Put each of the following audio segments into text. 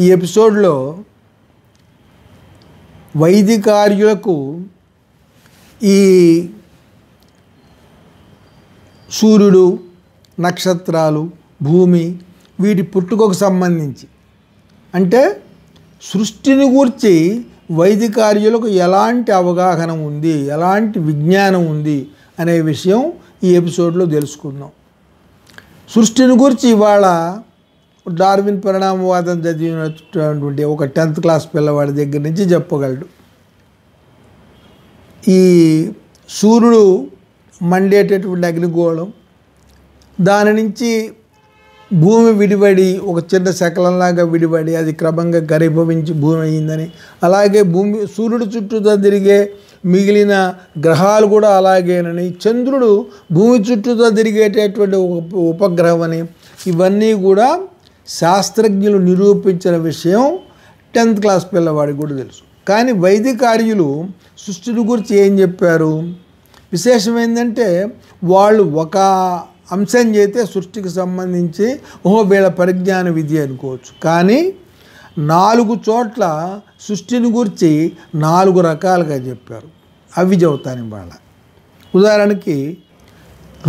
ఈ ఎపిసోడ్లో వైదికార్యులకు ఈ సూర్యుడు నక్షత్రాలు భూమి వీటి పుట్టుకకు సంబంధించి అంటే సృష్టిని గూర్చి వైదికార్యులకు ఎలాంటి అవగాహన ఉంది ఎలాంటి విజ్ఞానం ఉంది అనే విషయం ఈ ఎపిసోడ్లో తెలుసుకుందాం సృష్టిని గురించి ఇవాళ డార్విన్ పరిణామవాదం చదివినటువంటి ఒక టెన్త్ క్లాస్ పిల్లవాడి దగ్గర నుంచి చెప్పగలడు ఈ సూర్యుడు మండేటటువంటి అగ్నిగోళం దాని నుంచి భూమి విడిపడి ఒక చిన్న శకలంలాగా విడిపడి అది క్రమంగా గరిభవించి భూమి అయిందని అలాగే భూమి సూర్యుడు చుట్టూతో తిరిగే మిగిలిన గ్రహాలు కూడా అలాగేనని చంద్రుడు భూమి చుట్టూతో తిరిగేటటువంటి ఉపగ్రహం అని ఇవన్నీ కూడా శాస్త్రజ్ఞులు నిరూపించిన విషయం టెన్త్ క్లాస్ పిల్లవాడికి కూడా తెలుసు కానీ వైదికార్యులు సృష్టిని గురించి ఏం చెప్పారు విశేషం ఏంటంటే వాళ్ళు ఒక అంశం చేస్తే సృష్టికి సంబంధించి ఓహో వీళ్ళ పరిజ్ఞాన విధి అనుకోవచ్చు కానీ నాలుగు చోట్ల సృష్టిని గురించి నాలుగు రకాలుగా చెప్పారు అవి చదువుతాను వాళ్ళ ఉదాహరణకి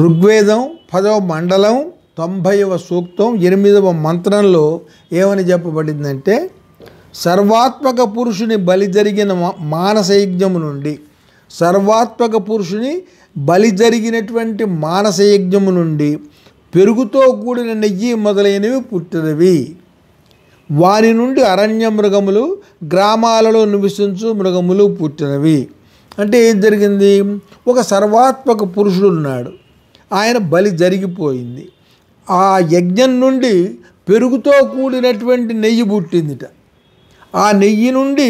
ఋగ్వేదం పదవ మండలం తొంభైవ సూక్తం ఎనిమిదవ మంత్రంలో ఏమని చెప్పబడిందంటే సర్వాత్మక పురుషుని బలి జరిగిన మానసయజ్ఞము నుండి సర్వాత్మక పురుషుని బలి జరిగినటువంటి మానసయజ్ఞము నుండి పెరుగుతో కూడిన నెయ్యి మొదలైనవి పుట్టినవి వారి నుండి అరణ్య మృగములు గ్రామాలలో నివసించు మృగములు పుట్టినవి అంటే ఏం జరిగింది ఒక సర్వాత్మక పురుషుడు ఉన్నాడు ఆయన బలి జరిగిపోయింది ఆ యజ్ఞం నుండి పెరుగుతో కూడినటువంటి నెయ్యి పుట్టిందిట ఆ నెయ్యి నుండి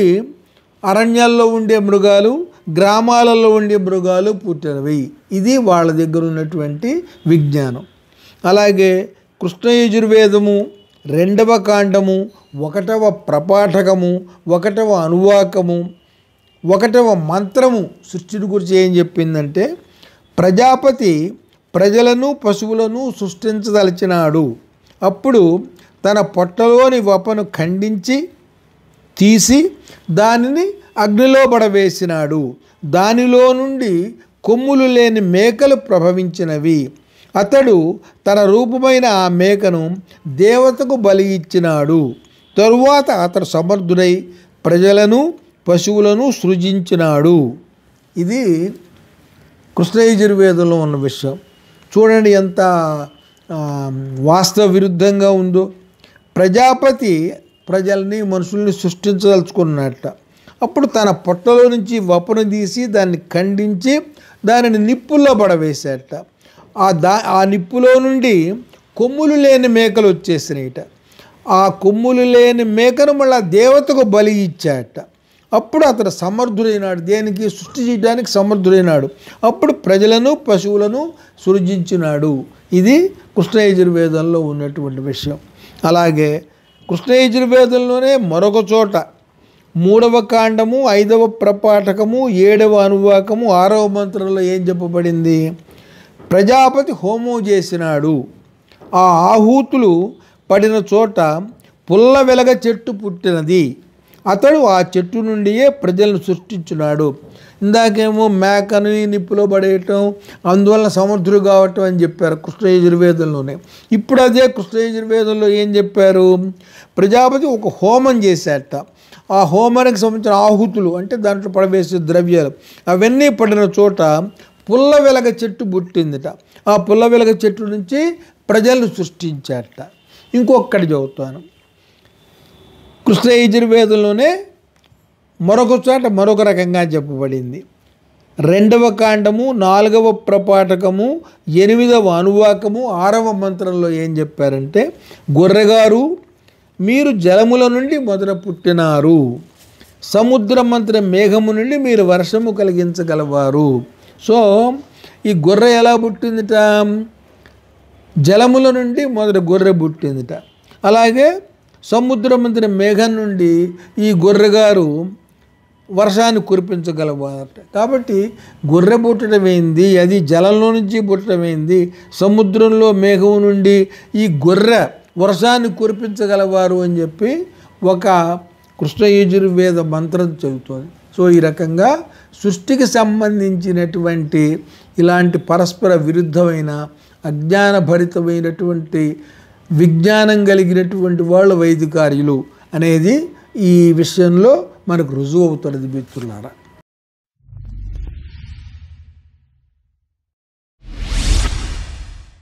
అరణ్యాల్లో ఉండే మృగాలు గ్రామాలలో ఉండే మృగాలు పుట్టినవి ఇది వాళ్ళ దగ్గర ఉన్నటువంటి విజ్ఞానం అలాగే కృష్ణయజుర్వేదము రెండవ కాండము ఒకటవ ప్రపాఠకము ఒకటవ అనువాకము ఒకటవ మంత్రము సృష్టిని గురించి ఏం చెప్పిందంటే ప్రజాపతి ప్రజలను పశువులను సృష్టించదలిచినాడు అప్పుడు తన పొట్టలోని వపను ఖండించి తీసి దానిని అగ్నిలో పడవేసినాడు దానిలో నుండి కొమ్ములు లేని మేకలు ప్రభవించినవి అతడు తన రూపమైన ఆ మేకను దేవతకు బలి ఇచ్చినాడు తరువాత అతడు సమర్థుడై ప్రజలను పశువులను సృజించినాడు ఇది కృష్ణయజుర్వేదంలో ఉన్న విషయం చూడండి ఎంత వాస్తవ విరుద్ధంగా ఉందో ప్రజాపతి ప్రజల్ని మనుషుల్ని సృష్టించదలుచుకున్నట్ట అప్పుడు తన పొట్టలో నుంచి వపను తీసి దాన్ని ఖండించి దానిని నిప్పుల్లో పడవేశాట ఆ దా ఆ నిప్పులో నుండి కొమ్ములు లేని మేకలు వచ్చేసినాయిట ఆ కొమ్ములు లేని మేకను మళ్ళీ దేవతకు బలి ఇచ్చాట అప్పుడు అతడు సమర్థుడైనాడు దేనికి సృష్టి చేయడానికి సమర్థుడైనాడు అప్పుడు ప్రజలను పశువులను సృజించినాడు ఇది కృష్ణయజుర్వేదంలో ఉన్నటువంటి విషయం అలాగే కృష్ణయజుర్వేదంలోనే మరొక చోట మూడవ కాండము ఐదవ ప్రపాఠకము ఏడవ అనువాకము ఆరవ మంత్రంలో ఏం చెప్పబడింది ప్రజాపతి హోమం చేసినాడు ఆ ఆహూతులు పడిన చోట పుల్ల వెలగ చెట్టు పుట్టినది అతడు ఆ చెట్టు నుండియే ప్రజలను సృష్టించున్నాడు ఇందాకేమో మేకని నిప్పులో పడేయటం అందువల్ల సమర్థుడు కావటం అని చెప్పారు కృష్ణ యజుర్వేదంలోనే ఇప్పుడు అదే కృష్ణ యజుర్వేదంలో ఏం చెప్పారు ప్రజాపతి ఒక హోమం చేశాట ఆ హోమానికి సంబంధించిన ఆహుతులు అంటే దాంట్లో పడవేసే ద్రవ్యాలు అవన్నీ పడిన చోట పుల్ల వెలగ చెట్టు పుట్టిందిట ఆ పుల్ల వెలగ చెట్టు నుంచి ప్రజలను సృష్టించారట ఇంకొక్కటి చదువుతాను కృష్ణ యజుర్వేదంలోనే మరొక చోట మరొక రకంగా చెప్పబడింది రెండవ కాండము నాలుగవ ప్రపాటకము ఎనిమిదవ అనువాకము ఆరవ మంత్రంలో ఏం చెప్పారంటే గొర్రెగారు మీరు జలముల నుండి మొదట పుట్టినారు సముద్ర మంత్ర మేఘము నుండి మీరు వర్షము కలిగించగలవారు సో ఈ గొర్రె ఎలా పుట్టిందిట జలముల నుండి మొదట గొర్రె పుట్టిందిట అలాగే సముద్రమంతని మేఘం నుండి ఈ గొర్రెగారు వర్షాన్ని కురిపించగలవారట కాబట్టి గొర్రె ఏంది అది జలంలో నుంచి పుట్టడం ఏంది సముద్రంలో మేఘం నుండి ఈ గొర్రె వర్షాన్ని కురిపించగలవారు అని చెప్పి ఒక కృష్ణ యజుర్వేద మంత్రం చెబుతోంది సో ఈ రకంగా సృష్టికి సంబంధించినటువంటి ఇలాంటి పరస్పర విరుద్ధమైన అజ్ఞానభరితమైనటువంటి విజ్ఞానం కలిగినటువంటి వాళ్ళ వైదికార్యులు అనేది ఈ విషయంలో మనకు రుజువు అవుతున్నది మిత్రులారా